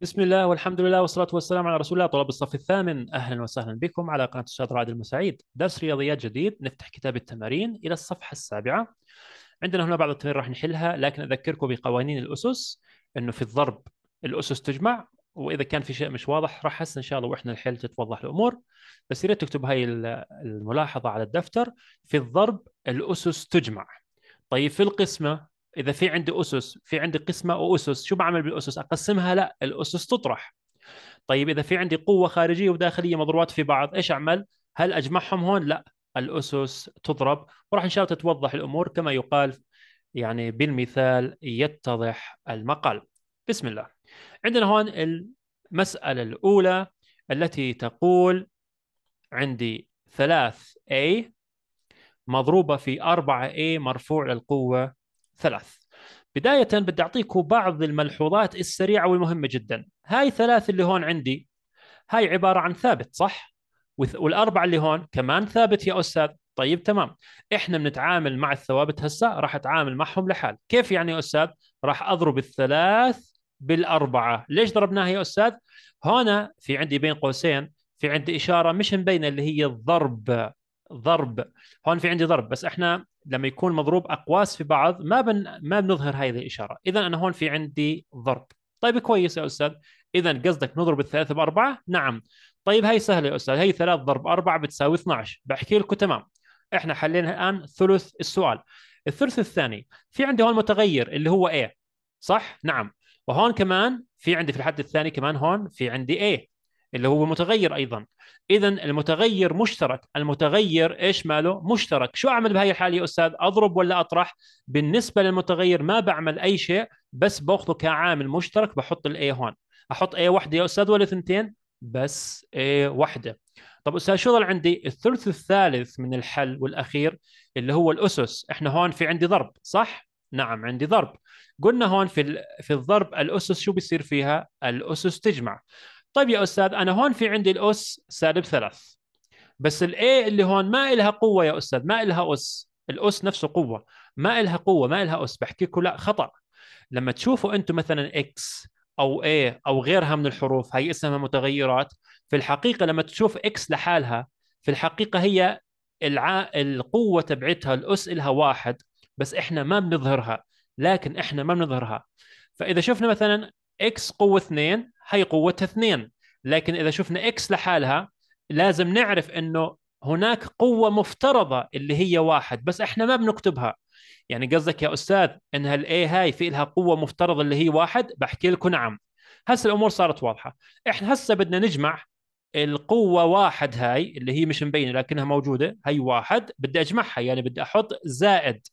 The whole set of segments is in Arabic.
بسم الله والحمد لله والصلاة والسلام على رسول الله طلاب الصف الثامن أهلا وسهلا بكم على قناة الأستاذ رائد المساعيد درس رياضيات جديد نفتح كتاب التمارين إلى الصفحة السابعة عندنا هنا بعض التمارين راح نحلها لكن أذكركم بقوانين الأسس أنه في الضرب الأسس تجمع وإذا كان في شيء مش واضح راح هسه إن شاء الله وإحنا الحل تتوضح الأمور بس يا ريت تكتب هاي الملاحظة على الدفتر في الضرب الأسس تجمع طيب في القسمة اذا في عندي اسس في عندي قسمه واسس شو بعمل بالاسس اقسمها لا الاسس تطرح طيب اذا في عندي قوه خارجيه وداخليه مضروبات في بعض ايش اعمل هل اجمعهم هون لا الاسس تضرب وراح ان شاء الله تتوضح الامور كما يقال يعني بالمثال يتضح المقال بسم الله عندنا هون المساله الاولى التي تقول عندي 3A مضروبة في 4A مرفوع للقوة ثلاث بداية بدي أعطيكم بعض الملحوظات السريعة والمهمة جدا هاي ثلاث اللي هون عندي هاي عبارة عن ثابت صح؟ والأربعة اللي هون كمان ثابت يا أستاذ طيب تمام احنا بنتعامل مع الثوابت هسه راح اتعامل معهم لحال كيف يعني يا استاذ راح اضرب الثلاث بالاربعه ليش ضربناها يا استاذ هنا في عندي بين قوسين في عندي اشاره مش مبينه اللي هي الضرب ضرب هون في عندي ضرب بس احنا لما يكون مضروب اقواس في بعض ما بن ما بنظهر هذه الاشاره اذا انا هون في عندي ضرب طيب كويس يا استاذ اذا قصدك نضرب الثلاثه باربعه نعم طيب هي سهله يا استاذ هي 3 ضرب 4 بتساوي 12 بحكي لكم تمام احنا حلينا الان ثلث السؤال الثلث الثاني في عندي هون متغير اللي هو A صح نعم وهون كمان في عندي في الحد الثاني كمان هون في عندي A اللي هو متغير ايضا اذا المتغير مشترك المتغير ايش ماله مشترك شو اعمل بهي الحاله يا استاذ اضرب ولا اطرح بالنسبه للمتغير ما بعمل اي شيء بس باخذه كعامل مشترك بحط الاي هون احط اي وحده يا استاذ ولا اثنتين بس اي وحده طب استاذ شو ضل عندي الثلث الثالث من الحل والاخير اللي هو الاسس احنا هون في عندي ضرب صح نعم عندي ضرب قلنا هون في في الضرب الاسس شو بيصير فيها الاسس تجمع طيب يا استاذ انا هون في عندي الاس سالب ثلاث بس الاي اللي هون ما إلها قوه يا استاذ ما إلها اس الاس نفسه قوه ما إلها قوه ما إلها اس بحكي لكم لا خطا لما تشوفوا انتم مثلا اكس او اي او غيرها من الحروف هي اسمها متغيرات في الحقيقه لما تشوف اكس لحالها في الحقيقه هي الع... القوه تبعتها الاس إلها واحد بس احنا ما بنظهرها لكن احنا ما بنظهرها فاذا شفنا مثلا اكس قوه 2 هي قوتها اثنين لكن اذا شفنا اكس لحالها لازم نعرف انه هناك قوه مفترضه اللي هي واحد بس احنا ما بنكتبها يعني قصدك يا استاذ انها الاي هاي في لها قوه مفترضه اللي هي واحد بحكي لكم نعم هسه الامور صارت واضحه احنا هسه بدنا نجمع القوة واحد هاي اللي هي مش مبينة لكنها موجودة هي واحد بدي أجمعها يعني بدي أحط زائد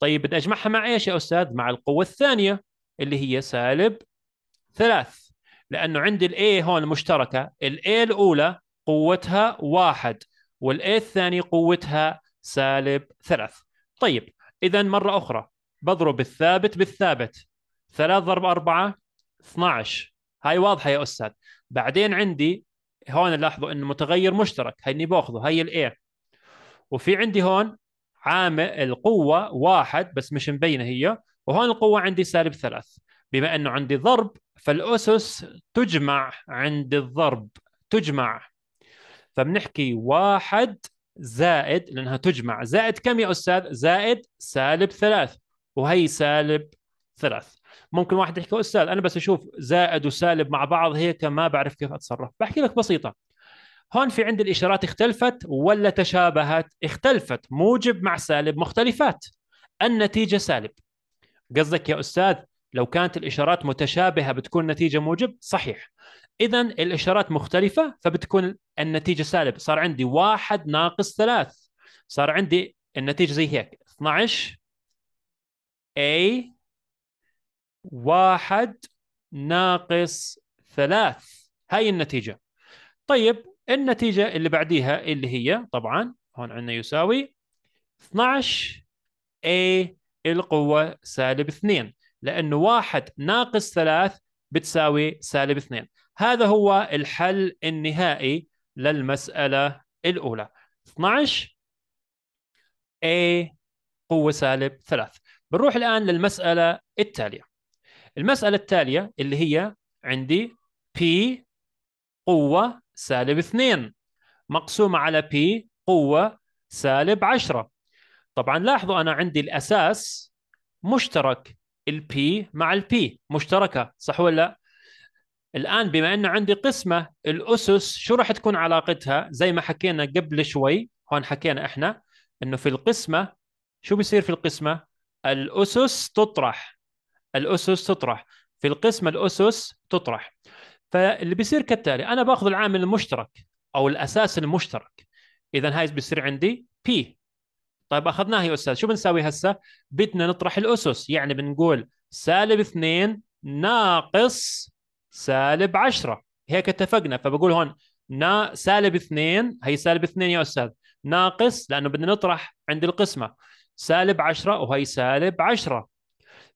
طيب بدي أجمعها مع إيش يا أستاذ مع القوة الثانية اللي هي سالب ثلاث لانه عندي الاي هون مشتركه الاي الاولى قوتها واحد والاي الثاني قوتها سالب ثلاث طيب اذا مره اخرى بضرب الثابت بالثابت ثلاث ضرب أربعة 12 هاي واضحه يا استاذ بعدين عندي هون لاحظوا انه متغير مشترك هيني باخذه هي الاي وفي عندي هون عامل القوه واحد بس مش مبينه هي وهون القوه عندي سالب ثلاث بما انه عندي ضرب فالاسس تجمع عند الضرب تجمع فبنحكي واحد زائد لانها تجمع زائد كم يا استاذ؟ زائد سالب ثلاث وهي سالب ثلاث ممكن واحد يحكي استاذ انا بس اشوف زائد وسالب مع بعض هيك ما بعرف كيف اتصرف بحكي لك بسيطه هون في عندي الاشارات اختلفت ولا تشابهت؟ اختلفت موجب مع سالب مختلفات النتيجه سالب قصدك يا استاذ لو كانت الاشارات متشابهه بتكون النتيجه موجب صحيح اذا الاشارات مختلفه فبتكون النتيجه سالب صار عندي واحد ناقص ثلاث صار عندي النتيجه زي هيك 12 A واحد ناقص ثلاث هاي النتيجة طيب النتيجة اللي بعديها اللي هي طبعا هون عندنا يساوي 12 A القوة سالب 2 لانه واحد ناقص ثلاث بتساوي سالب اثنين هذا هو الحل النهائي للمساله الاولى 12 A قوة سالب 3 بنروح الآن للمسألة التالية المسألة التالية اللي هي عندي P قوة سالب 2 مقسومة على P قوة سالب 10 طبعا لاحظوا أنا عندي الأساس مشترك البي مع البي مشتركه صح ولا الان بما انه عندي قسمه الاسس شو راح تكون علاقتها زي ما حكينا قبل شوي هون حكينا احنا انه في القسمه شو بيصير في القسمه الاسس تطرح الاسس تطرح في القسمه الاسس تطرح فاللي بيصير كالتالي انا باخذ العامل المشترك او الاساس المشترك اذا هاي بيصير عندي بي طيب اخذناها يا استاذ شو بنساوي هسه بدنا نطرح الاسس يعني بنقول سالب 2 ناقص سالب 10 هيك اتفقنا فبقول هون نا سالب 2 هي سالب 2 يا استاذ ناقص لانه بدنا نطرح عند القسمه سالب 10 وهي سالب 10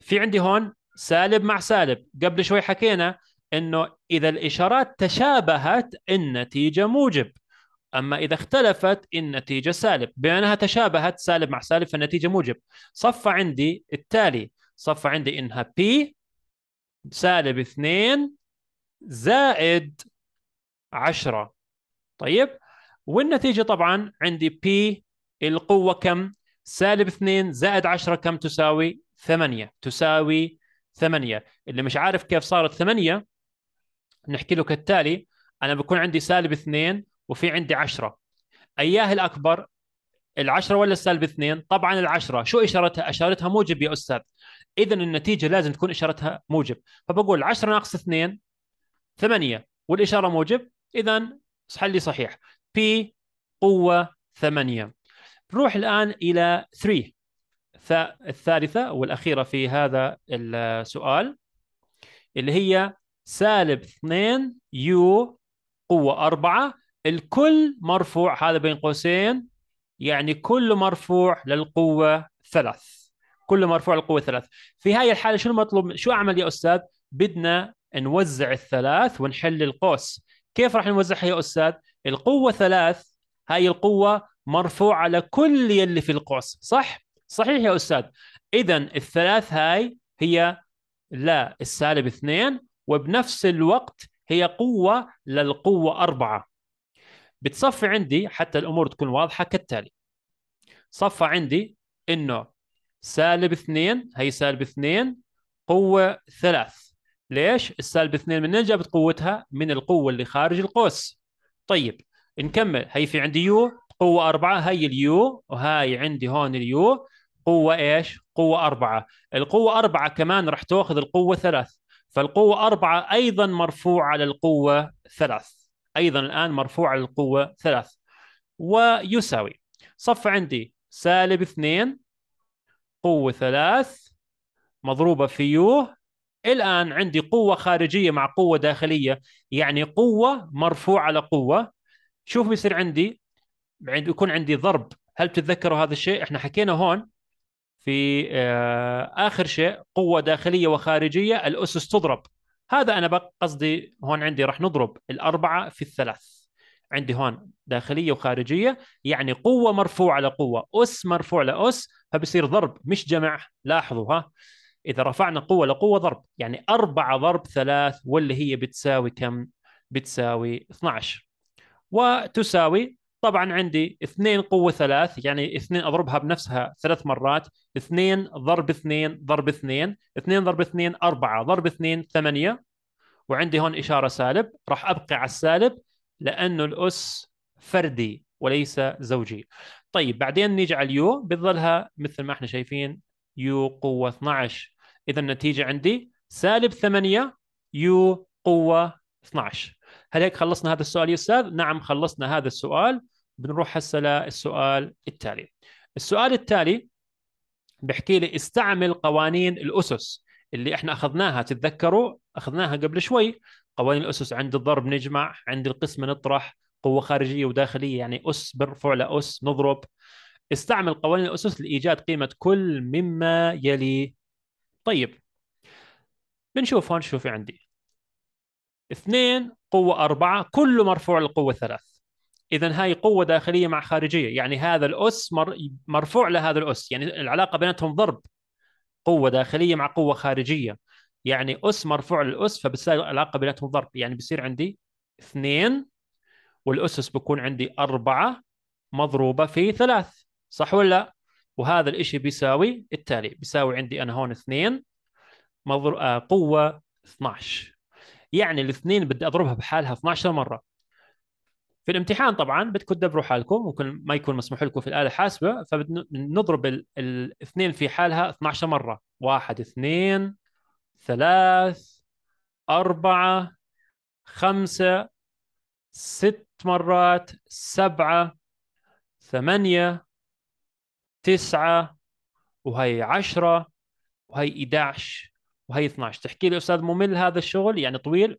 في عندي هون سالب مع سالب قبل شوي حكينا انه اذا الاشارات تشابهت النتيجه موجب اما اذا اختلفت النتيجه سالب بما انها تشابهت سالب مع سالب فالنتيجه موجب صفى عندي التالي صفى عندي انها بي سالب 2 زائد 10 طيب والنتيجه طبعا عندي بي القوه كم سالب 2 زائد 10 كم تساوي 8 تساوي 8 اللي مش عارف كيف صارت 8 نحكي له كالتالي انا بكون عندي سالب 2 وفي عندي 10 اياه الاكبر العشرة ولا السالب اثنين طبعا العشرة شو إشارتها إشارتها موجب يا أستاذ إذا النتيجة لازم تكون إشارتها موجب فبقول 10 ناقص اثنين ثمانية والإشارة موجب إذا حلي صحيح P قوة ثمانية نروح الآن إلى 3 الثالثة والأخيرة في هذا السؤال اللي هي سالب 2 يو قوة 4 الكل مرفوع هذا بين قوسين يعني كل مرفوع للقوة ثلاث كل مرفوع للقوة ثلاث في هاي الحالة شنو مطلوب شو أعمل يا أستاذ بدنا نوزع الثلاث ونحل القوس كيف راح نوزعها يا أستاذ القوة ثلاث هاي القوة مرفوعة على كل يلي في القوس صح؟ صحيح يا أستاذ إذا الثلاث هاي هي لا السالب اثنين وبنفس الوقت هي قوة للقوة أربعة بتصفي عندي حتى الامور تكون واضحه كالتالي صفى عندي انه سالب اثنين هي سالب اثنين قوه ثلاث ليش؟ السالب اثنين من جابت قوتها؟ من القوه اللي خارج القوس طيب نكمل هي في عندي يو قوة أربعة هي اليو وهي عندي هون اليو قوة إيش؟ قوة أربعة القوة أربعة كمان راح تأخذ القوة ثلاث فالقوة أربعة أيضا مرفوعة على القوة ثلاث ايضا الان مرفوع القوه 3 ويساوي صف عندي سالب 2 قوه 3 مضروبه في يو الان عندي قوه خارجيه مع قوه داخليه يعني قوه مرفوعه على قوه شوف بيصير عندي يكون عندي ضرب هل بتتذكروا هذا الشيء احنا حكينا هون في آه، اخر شيء قوه داخليه وخارجيه الاسس تضرب هذا انا قصدي هون عندي راح نضرب الاربعه في الثلاث عندي هون داخليه وخارجيه يعني قوه مرفوعه لقوه اس مرفوع لاس فبصير ضرب مش جمع لاحظوا ها اذا رفعنا قوه لقوه ضرب يعني اربعه ضرب ثلاث واللي هي بتساوي كم بتساوي 12 وتساوي طبعا عندي اثنين قوه ثلاث يعني اثنين اضربها بنفسها ثلاث مرات اثنين ضرب اثنين ضرب اثنين اثنين ضرب اثنين اربعه ضرب اثنين ثمانيه وعندي هون اشاره سالب راح ابقي على السالب لانه الاس فردي وليس زوجي طيب بعدين نيجي على اليو بتظلها مثل ما احنا شايفين يو قوه 12 اذا النتيجه عندي سالب 8 يو قوه 12 هل هيك خلصنا هذا السؤال يا استاذ؟ نعم خلصنا هذا السؤال بنروح هسه للسؤال التالي السؤال التالي بحكي لي استعمل قوانين الاسس اللي احنا اخذناها تتذكروا اخذناها قبل شوي قوانين الاسس عند الضرب نجمع عند القسمه نطرح قوه خارجيه وداخليه يعني اس بنرفع لاس نضرب استعمل قوانين الاسس لايجاد قيمه كل مما يلي طيب بنشوف هون شو في عندي اثنين قوة أربعة كله مرفوع للقوة ثلاث اذا هاي قوه داخليه مع خارجيه يعني هذا الاس مر... مرفوع لهذا الاس يعني العلاقه بيناتهم ضرب قوه داخليه مع قوه خارجيه يعني اس مرفوع للاس فبتصير العلاقه بيناتهم ضرب يعني بصير عندي اثنين والاسس بكون عندي اربعه مضروبه في ثلاث صح ولا لا؟ وهذا الاشي بيساوي التالي بيساوي عندي انا هون اثنين مضر... آه قوه 12 يعني الاثنين بدي اضربها بحالها 12 مره في الامتحان طبعا بدكم تدبروا حالكم ممكن ما يكون مسموح لكم في الاله الحاسبه فبنضرب الاثنين في حالها 12 مره واحد اثنين ثلاث أربعة خمسة ست مرات سبعة ثمانية تسعة وهي عشرة وهي 11 وهي 12 تحكي لي أستاذ ممل هذا الشغل يعني طويل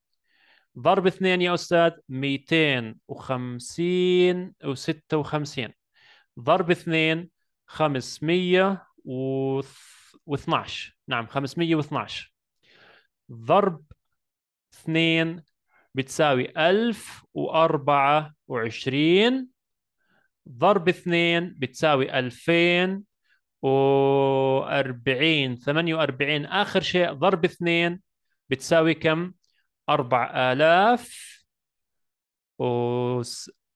ضرب اثنين يا استاذ 256 و56 ضرب اثنين 512 نعم 512 ضرب اثنين بتساوي 1024 ضرب اثنين بتساوي 2000 و 40 48 اخر شيء ضرب اثنين بتساوي كم؟ أربع آلاف و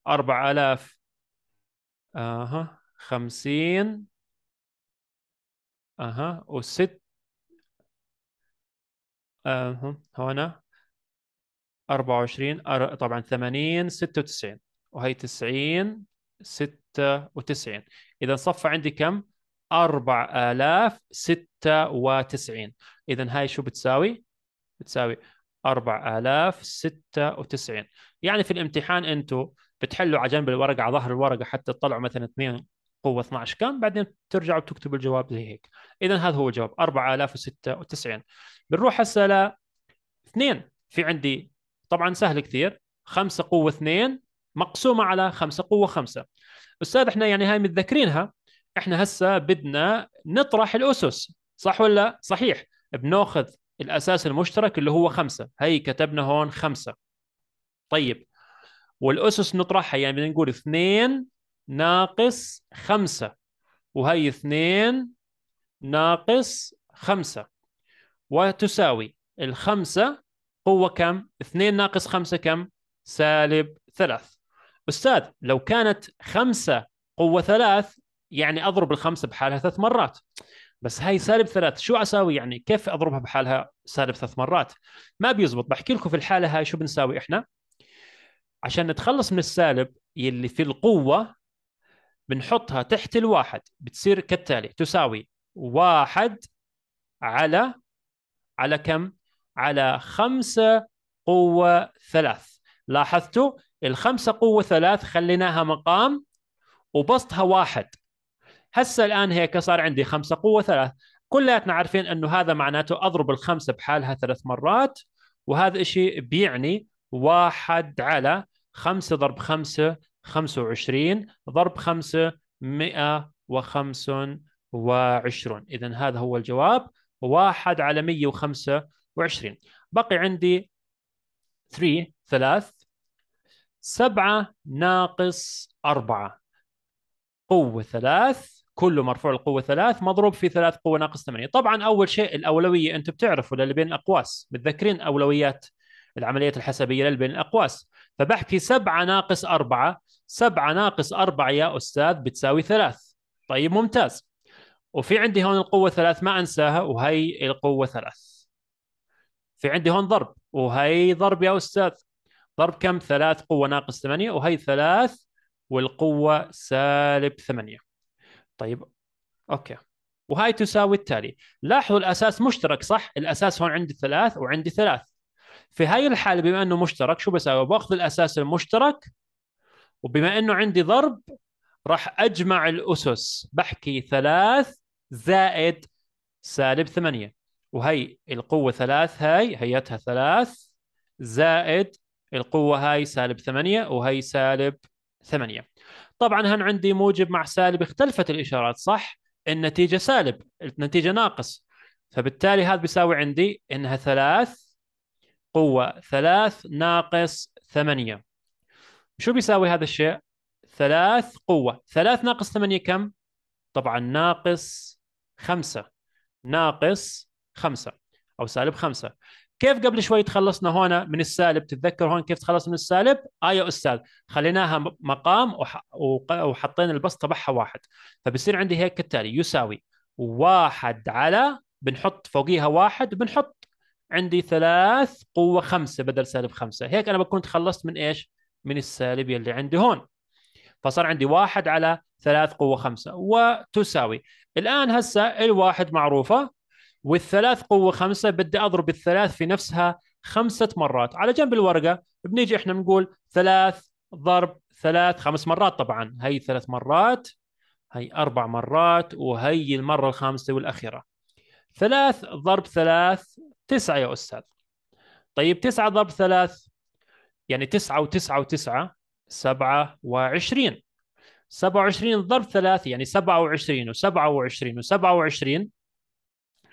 أربع آلاف أها خمسين أها وست أها هنا أربعة وعشرين طبعا ثمانين ستة وتسعين وهي تسعين ستة وتسعين إذا صفى عندي كم؟ أربع آلاف ستة وتسعين إذا هاي شو بتساوي؟ بتساوي 4096 يعني في الامتحان انتم بتحلوا على جنب الورقه على ظهر الورقه حتى تطلعوا مثلا 2 قوه 12 كم بعدين ترجعوا بتكتبوا الجواب زي هيك اذا هذا هو الجواب 4096 بنروح هسه ل 2 في عندي طبعا سهل كثير 5 قوه 2 مقسومه على 5 قوه 5 استاذ احنا يعني هاي متذكرينها احنا هسه بدنا نطرح الاسس صح ولا صحيح بناخذ الاساس المشترك اللي هو خمسه هي كتبنا هون خمسه طيب والاسس نطرحها يعني بدنا نقول اثنين ناقص خمسه وهي اثنين ناقص خمسه وتساوي الخمسه قوه كم؟ اثنين ناقص خمسه كم؟ سالب ثلاث استاذ لو كانت خمسه قوه ثلاث يعني اضرب الخمسه بحالها ثلاث مرات بس هاي سالب ثلاث شو اساوي يعني كيف اضربها بحالها سالب ثلاث مرات ما بيزبط بحكي لكم في الحاله هاي شو بنساوي احنا عشان نتخلص من السالب يلي في القوه بنحطها تحت الواحد بتصير كالتالي تساوي واحد على على كم على خمسة قوة ثلاث لاحظتوا الخمسة قوة ثلاث خليناها مقام وبسطها واحد هسه الان هيك صار عندي خمسه قوه ثلاث كلياتنا عارفين انه هذا معناته اضرب الخمسه بحالها ثلاث مرات وهذا الشيء بيعني واحد على خمسة ضرب خمسة خمسة وعشرين ضرب خمسة مئة وعشرون إذا هذا هو الجواب واحد على مية وخمسة وعشرين بقي عندي 3 ثلاث سبعة ناقص أربعة قوة ثلاث كله مرفوع القوه ثلاث مضروب في ثلاث قوه ناقص 8 طبعا اول شيء الاولويه انتم بتعرفوا للبين الاقواس متذكرين اولويات العمليات الحسبيه للبين الاقواس فبحكي 7 ناقص 4 7 ناقص 4 يا استاذ بتساوي 3 طيب ممتاز وفي عندي هون القوه 3 ما انساها وهي القوه 3 في عندي هون ضرب وهي ضرب يا استاذ ضرب كم 3 قوه ناقص 8 وهي 3 والقوه سالب 8 طيب اوكي وهاي تساوي التالي لاحظوا الاساس مشترك صح الاساس هون عندي ثلاث وعندي ثلاث في هاي الحاله بما انه مشترك شو بساوي باخذ الاساس المشترك وبما انه عندي ضرب راح اجمع الاسس بحكي ثلاث زائد سالب ثمانية وهي القوة ثلاث هاي هيتها ثلاث زائد القوة هاي سالب ثمانية وهي سالب ثمانية طبعا هن عندي موجب مع سالب اختلفت الاشارات صح النتيجه سالب النتيجه ناقص فبالتالي هذا بيساوي عندي انها ثلاث قوه ثلاث ناقص ثمانية شو بيساوي هذا الشيء ثلاث قوه ثلاث ناقص ثمانية كم طبعا ناقص خمسة ناقص خمسة أو سالب خمسة كيف قبل شوي تخلصنا هنا من السالب تتذكر هون كيف تخلص من السالب اي يا استاذ خليناها مقام وحطينا البسط تبعها واحد فبصير عندي هيك كالتالي يساوي واحد على بنحط فوقيها واحد بنحط عندي ثلاث قوة خمسة بدل سالب خمسة هيك أنا بكون تخلصت من إيش من السالب يلي عندي هون فصار عندي واحد على ثلاث قوة خمسة وتساوي الآن هسا الواحد معروفة والثلاث قوه خمسه بدي اضرب الثلاث في نفسها خمسه مرات على جنب الورقه بنيجي احنا بنقول ثلاث ضرب ثلاث خمس مرات طبعا هي ثلاث مرات هي اربع مرات وهي المره الخامسه والاخيره ثلاث ضرب ثلاث تسعه يا استاذ طيب تسعه ضرب ثلاث يعني تسعه وتسعه وتسعه سبعه وعشرين سبعة وعشرين ضرب ثلاث يعني سبعة وعشرين وسبعة وعشرين, وسبعة وعشرين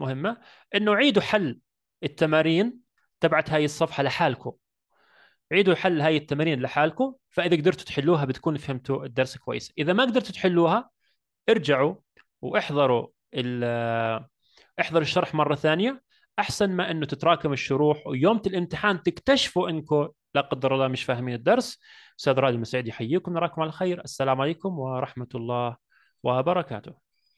مهمه انه عيدوا حل التمارين تبعت هاي الصفحه لحالكم عيدوا حل هاي التمارين لحالكم فاذا قدرتوا تحلوها بتكون فهمتوا الدرس كويس اذا ما قدرتوا تحلوها ارجعوا واحضروا آه، احضروا الشرح مره ثانيه احسن ما انه تتراكم الشروح ويوم الامتحان تكتشفوا انكم لا قدر الله مش فاهمين الدرس استاذ رائد المسعيد يحييكم نراكم على خير السلام عليكم ورحمه الله وبركاته